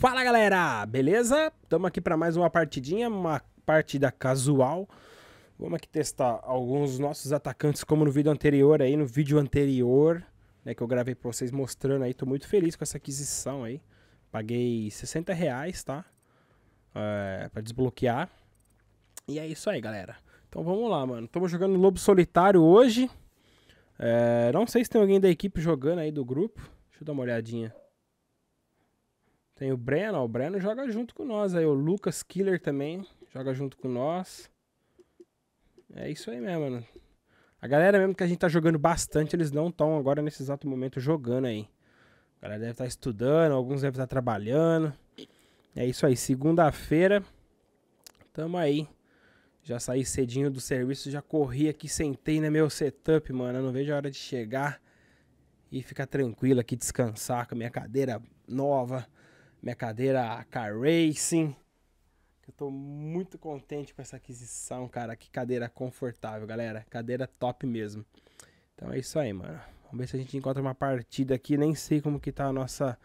Fala galera, beleza? Estamos aqui para mais uma partidinha, uma partida casual. Vamos aqui testar alguns nossos atacantes, como no vídeo anterior aí, no vídeo anterior, né, que eu gravei para vocês mostrando aí. Tô muito feliz com essa aquisição aí. Paguei 60 reais, tá? É, para desbloquear. E é isso aí, galera. Então vamos lá, mano. Estamos jogando Lobo Solitário hoje. É, não sei se tem alguém da equipe jogando aí do grupo. Deixa eu dar uma olhadinha. Tem o Breno, ó, o Breno joga junto com nós. Aí o Lucas Killer também joga junto com nós. É isso aí mesmo, mano. A galera mesmo que a gente tá jogando bastante, eles não estão agora nesse exato momento jogando aí. A galera deve estar tá estudando, alguns devem estar tá trabalhando. É isso aí, segunda-feira. Tamo aí. Já saí cedinho do serviço, já corri aqui, sentei no meu setup, mano. Eu não vejo a hora de chegar e ficar tranquilo aqui, descansar com a minha cadeira nova minha cadeira Car Racing. Eu tô muito contente com essa aquisição, cara. Que cadeira confortável, galera. Cadeira top mesmo. Então é isso aí, mano. Vamos ver se a gente encontra uma partida aqui. Nem sei como que tá a nossa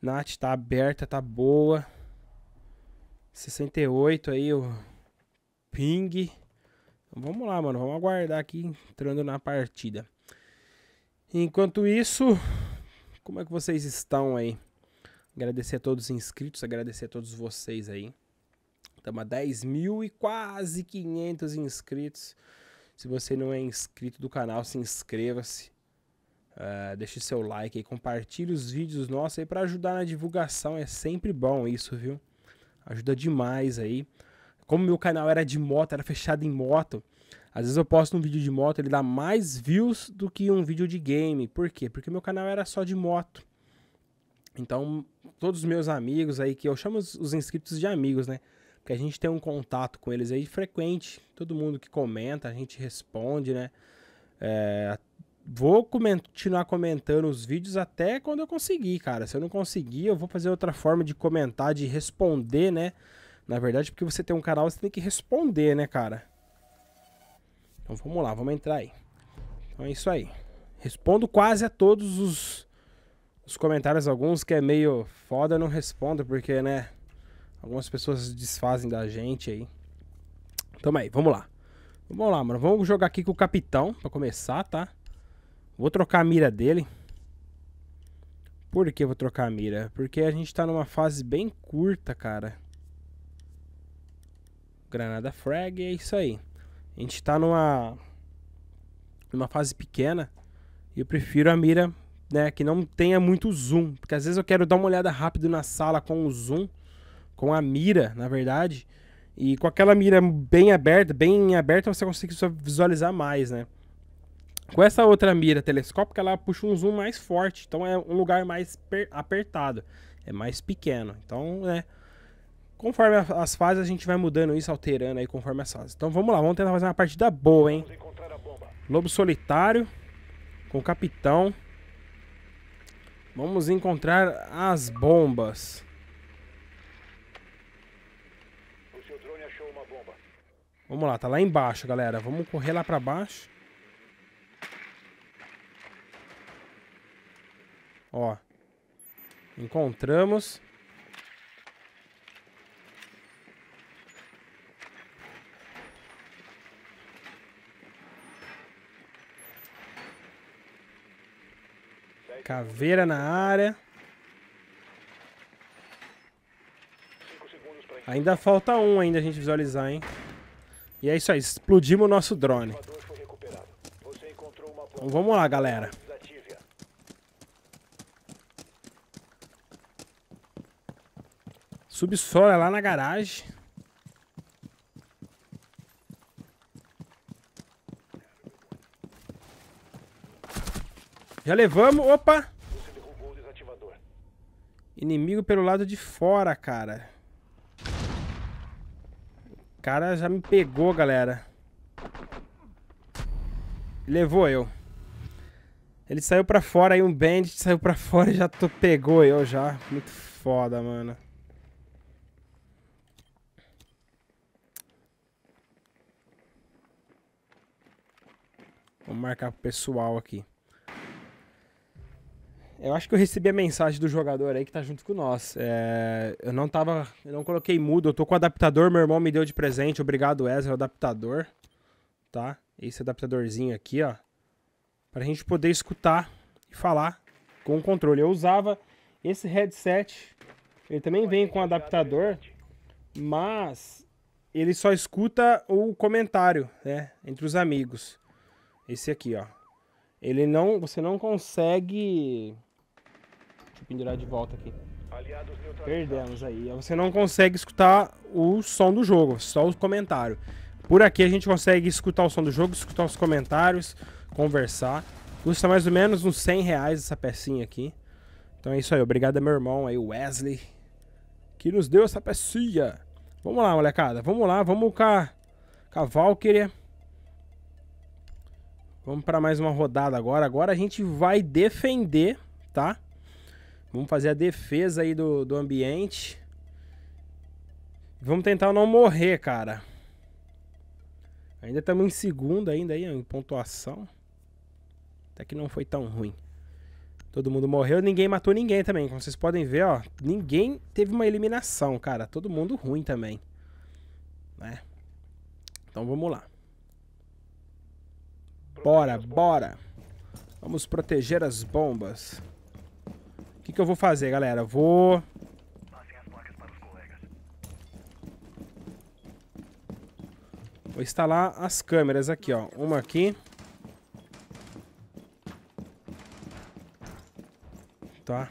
Nat. Tá aberta, tá boa. 68 aí, o ping. Então, vamos lá, mano. Vamos aguardar aqui entrando na partida. Enquanto isso, como é que vocês estão aí? Agradecer a todos os inscritos, agradecer a todos vocês aí. Estamos a 10 mil e quase 500 inscritos. Se você não é inscrito do canal, se inscreva-se. Uh, deixe seu like e compartilhe os vídeos nossos aí para ajudar na divulgação. É sempre bom isso, viu? Ajuda demais aí. Como meu canal era de moto, era fechado em moto, às vezes eu posto um vídeo de moto, ele dá mais views do que um vídeo de game. Por quê? Porque meu canal era só de moto. Então, todos os meus amigos aí, que eu chamo os, inscritos de amigos, né? Porque a gente tem um contato com eles aí frequente. Todo mundo que comenta, a gente responde, né? É, vou continuar comentando os vídeos até quando eu conseguir, cara. Se eu não conseguir, eu vou fazer outra forma de comentar, de responder, né? Na verdade, porque você tem um canal, você tem que responder, né, cara? Então vamos lá, vamos entrar aí. Então é isso aí. Respondo quase a todos os os comentários alguns que é meio foda, eu não respondo, porque, né? Algumas pessoas desfazem da gente aí. Toma aí, vamos lá. Vamos lá, mano. Vamos jogar aqui com o capitão, pra começar, tá? Vou trocar a mira dele. Por que vou trocar a mira? Porque a gente tá numa fase bem curta, cara. Granada frag, é isso aí. A gente tá numa... Numa fase pequena. E eu prefiro a mira né, que não tenha muito zoom, porque às vezes eu quero dar uma olhada rápido na sala com o zoom, com a mira, na verdade, e com aquela mira bem aberta, bem aberta você consegue visualizar mais, né? Com essa outra mira telescópica, ela puxa um zoom mais forte, então é um lugar mais apertado, é mais pequeno. Então, né, conforme as fases a gente vai mudando isso, alterando aí conforme as fases. Então vamos lá, vamos tentar fazer uma partida boa, hein? Lobo solitário com o capitão. Vamos encontrar as bombas. Bomba. Vamos lá, tá lá embaixo, galera. Vamos correr lá para baixo. Ó. Encontramos. Caveira na área. Ainda falta um ainda a gente visualizar, hein? E é isso aí, explodimos o nosso drone. Então vamos lá, galera. Subsola lá na garagem. Já levamos. Opa! Inimigo pelo lado de fora, cara. O cara já me pegou, galera. Levou eu. Ele saiu pra fora aí, um bandit saiu pra fora e já tô, pegou eu já. Muito foda, mano. Vou marcar pro pessoal aqui. Eu acho que eu recebi a mensagem do jogador aí que tá junto com nós. É, eu não tava. Eu não coloquei mudo, eu tô com o adaptador, meu irmão me deu de presente. Obrigado, Ezra, adaptador. Tá? Esse adaptadorzinho aqui, ó. Pra gente poder escutar e falar com o controle. Eu usava esse headset. Ele também vem com adaptador, mas ele só escuta o comentário, né? Entre os amigos. Esse aqui, ó. Ele não. Você não consegue pendurar de volta aqui. Perdemos aí. Você não consegue escutar o som do jogo, só o comentário. Por aqui a gente consegue escutar o som do jogo, escutar os comentários, conversar. Custa mais ou menos uns 100 reais essa pecinha aqui. Então é isso aí. Obrigado meu irmão aí, Wesley, que nos deu essa pecinha. Vamos lá, molecada. Vamos lá, vamos com a, com a Vamos para mais uma rodada agora. Agora a gente vai defender, tá? Tá? Vamos fazer a defesa aí do, do ambiente. Vamos tentar não morrer, cara. Ainda estamos em segunda ainda aí, em pontuação. Até que não foi tão ruim. Todo mundo morreu, ninguém matou ninguém também. Como vocês podem ver, ó, ninguém teve uma eliminação, cara. Todo mundo ruim também. Né? Então vamos lá. Bora, bora. Vamos proteger as bombas. O que, que eu vou fazer, galera? Vou... Vou instalar as câmeras aqui, ó. Uma aqui. Tá.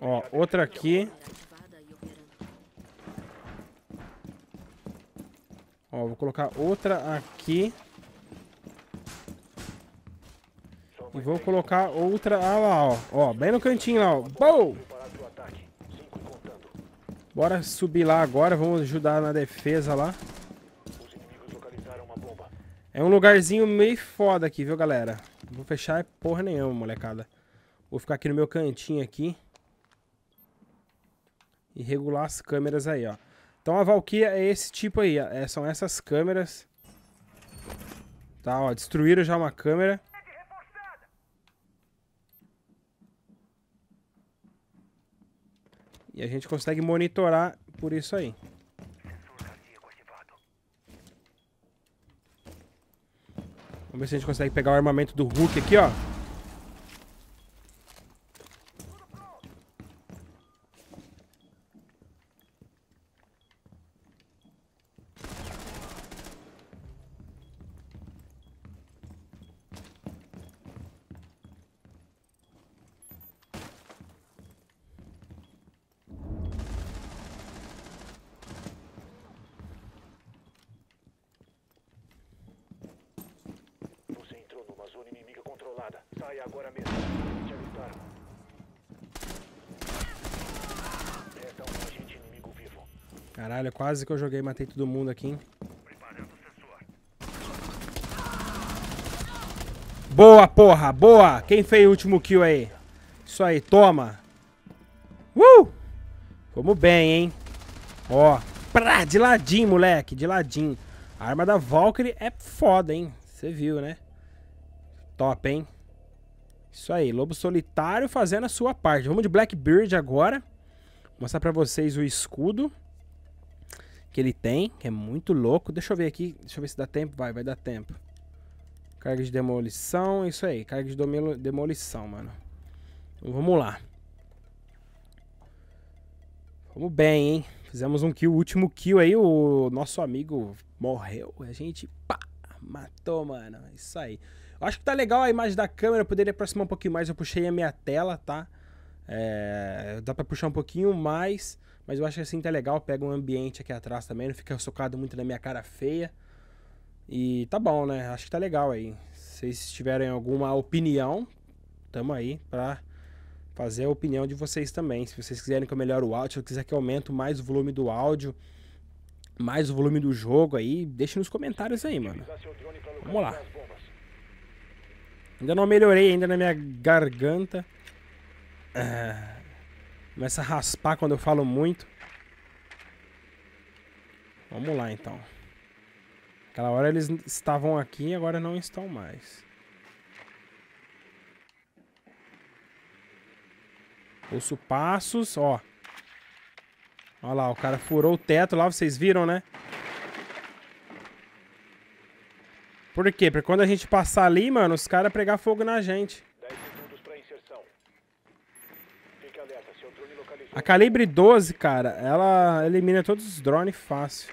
Ó, outra aqui. Ó, vou colocar outra aqui. vou colocar outra... Ah lá, ó. Ó, bem no cantinho lá, ó. Bow! Bora subir lá agora. Vamos ajudar na defesa lá. É um lugarzinho meio foda aqui, viu, galera? vou fechar é porra nenhuma, molecada. Vou ficar aqui no meu cantinho aqui. E regular as câmeras aí, ó. Então a Valkyria é esse tipo aí, ó. É, são essas câmeras. Tá, ó. Destruíram já uma câmera. E a gente consegue monitorar por isso aí. Vamos ver se a gente consegue pegar o armamento do Hulk aqui, ó. Uma zona inimiga controlada. Saia agora mesmo. Te avisar. Resta é um agente inimigo vivo. Caralho, quase que eu joguei e matei todo mundo aqui, hein? Boa, porra, boa! Quem fez o último kill aí? Isso aí, toma! Uh! Fomos bem, hein? Ó, pra, de ladinho, moleque, de ladinho. A arma da Valkyrie é foda, hein? Você viu, né? Top, hein? Isso aí, Lobo Solitário fazendo a sua parte. Vamos de Blackbird agora. Vou mostrar pra vocês o escudo que ele tem, que é muito louco. Deixa eu ver aqui, deixa eu ver se dá tempo. Vai, vai dar tempo. Carga de demolição, isso aí, carga de demolição, mano. Então, vamos lá. Vamos bem, hein? Fizemos um kill, último kill aí, o nosso amigo morreu. A gente, pá, matou, mano. Isso aí. Acho que tá legal a imagem da câmera, eu poderia aproximar um pouquinho mais, eu puxei a minha tela, tá? É, dá pra puxar um pouquinho mais, mas eu acho que assim tá legal, pega um ambiente aqui atrás também, não fica socado muito na minha cara feia. E tá bom, né? Acho que tá legal aí. Se vocês tiverem alguma opinião, tamo aí pra fazer a opinião de vocês também. Se vocês quiserem que eu melhore o áudio, se eu quiser que eu aumente mais o volume do áudio, mais o volume do jogo aí, deixe nos comentários aí, mano. Vamos lá. Ainda não melhorei ainda na minha garganta. Ah, começa a raspar quando eu falo muito. Vamos lá então. Aquela hora eles estavam aqui e agora não estão mais. Ouço passos, ó. Olha lá, o cara furou o teto lá, vocês viram, né? Por quê? Porque quando a gente passar ali, mano, os caras pegar fogo na gente. A calibre 12, cara, ela elimina todos os drones fácil.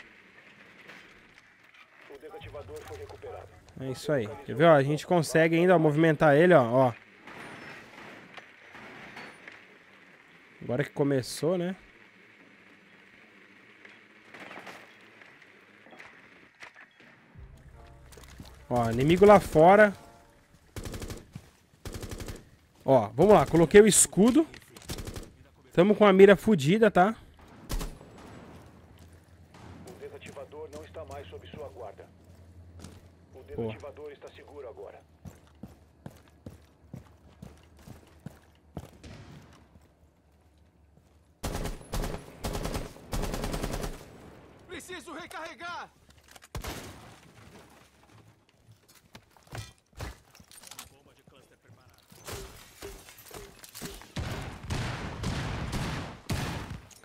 É isso aí. Quer ver, ó? A gente consegue ainda ó, movimentar ele, ó, ó. Agora que começou, né? Ó, inimigo lá fora. Ó, vamos lá. Coloquei o escudo. Tamo com a mira fodida, tá? O desativador não está mais sob sua guarda. O desativador oh. está seguro agora. Preciso recarregar!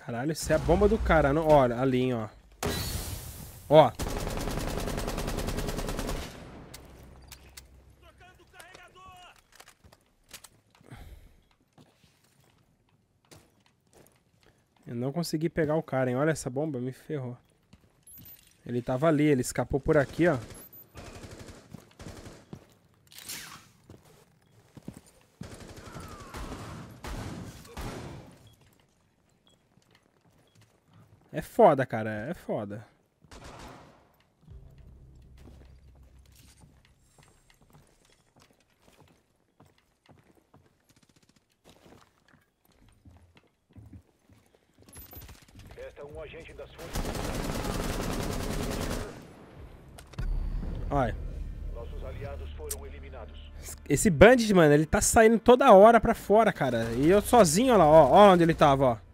Caralho, isso é a bomba do cara. Não, Olha, a linha, ó. Ó. Eu não consegui pegar o cara, hein? Olha essa bomba, me ferrou. Ele tava ali, ele escapou por aqui, ó. É foda, cara. É foda. É um agente das forças. Olha. Nossos aliados foram eliminados. Esse bandit, mano, ele tá saindo toda hora pra fora, cara. E eu sozinho, olha lá, ó, ó onde ele tava, ó.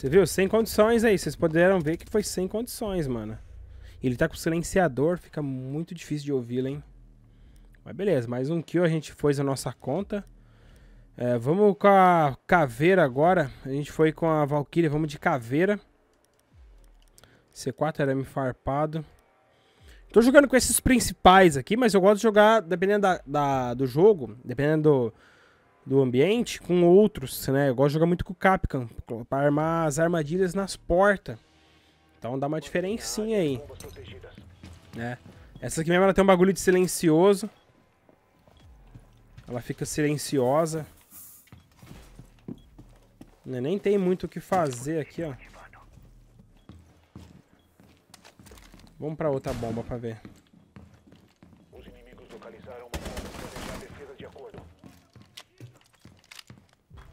Você viu? Sem condições aí. Vocês puderam ver que foi sem condições, mano. Ele tá com silenciador, fica muito difícil de ouvi-lo, hein? Mas beleza, mais um kill a gente fez a nossa conta. É, vamos com a caveira agora. A gente foi com a Valkyrie, vamos de caveira. C4 me farpado. Tô jogando com esses principais aqui, mas eu gosto de jogar, dependendo da, da do jogo, dependendo do, do ambiente com outros, né? Eu gosto de jogar muito com o Capcom, para armar as armadilhas nas portas. Então dá uma diferencinha aí. Né? Essa aqui mesmo ela tem um bagulho de silencioso. Ela fica silenciosa. Né, nem tem muito o que fazer aqui, ó. Vamos pra outra bomba pra ver. Os inimigos localizaram uma bomba planejada defesa de acordo.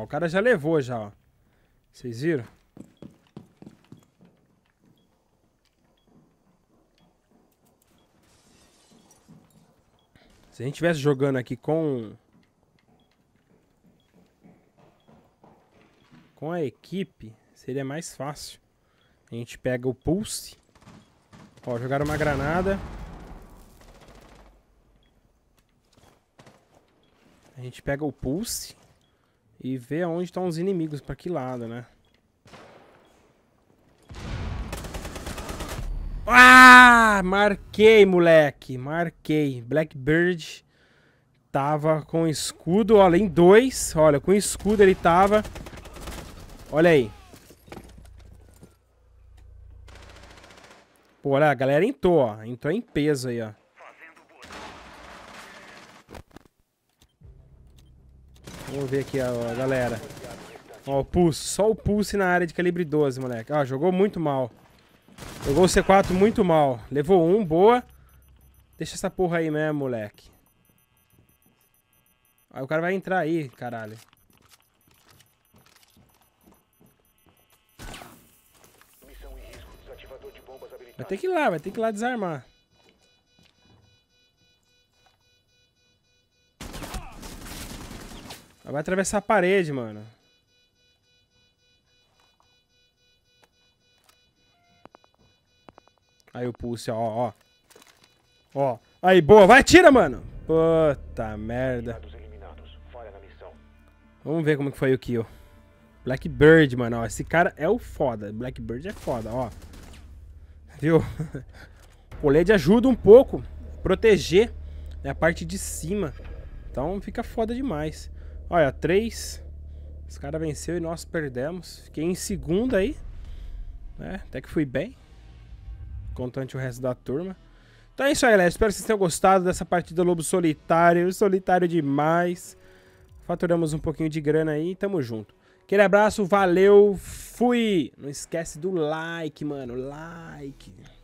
Ó, o cara já levou já, ó. Vocês viram? Se a gente estivesse jogando aqui com... Com a equipe, seria mais fácil. A gente pega o pulse. Ó, jogaram uma granada. A gente pega o pulse. E ver aonde estão os inimigos, pra que lado, né? Ah! Marquei, moleque. Marquei. Blackbird tava com escudo, olha, em dois. Olha, com escudo ele tava. Olha aí. Pô, olha, a galera entrou, ó. Entrou em peso aí, ó. Vamos ver aqui a, galera. Ó, o pulse. Só o pulse na área de calibre 12, moleque. Ó, jogou muito mal. Jogou o C4 muito mal. Levou um, boa. Deixa essa porra aí mesmo, moleque. Aí o cara vai entrar aí, caralho. Vai ter que ir lá, vai ter que ir lá desarmar. Vai atravessar a parede, mano. Aí o pulse, ó, ó. Ó. Aí, boa. Vai, tira, mano. Puta merda. Vamos ver como que foi o kill. Blackbird, mano. Ó, esse cara é o foda. Blackbird é foda, ó. Viu? o LED ajuda um pouco. Proteger né, a parte de cima. Então fica foda demais. Olha, três, Os caras venceu e nós perdemos. Fiquei em segunda aí. Né? Até que fui bem. Contante o resto da turma. Então é isso aí, galera. Espero que vocês tenham gostado dessa partida Lobo Solitário. Solitário demais. Faturamos um pouquinho de grana aí. Tamo junto. Aquele abraço, valeu, fui! Não esquece do like, mano. Like.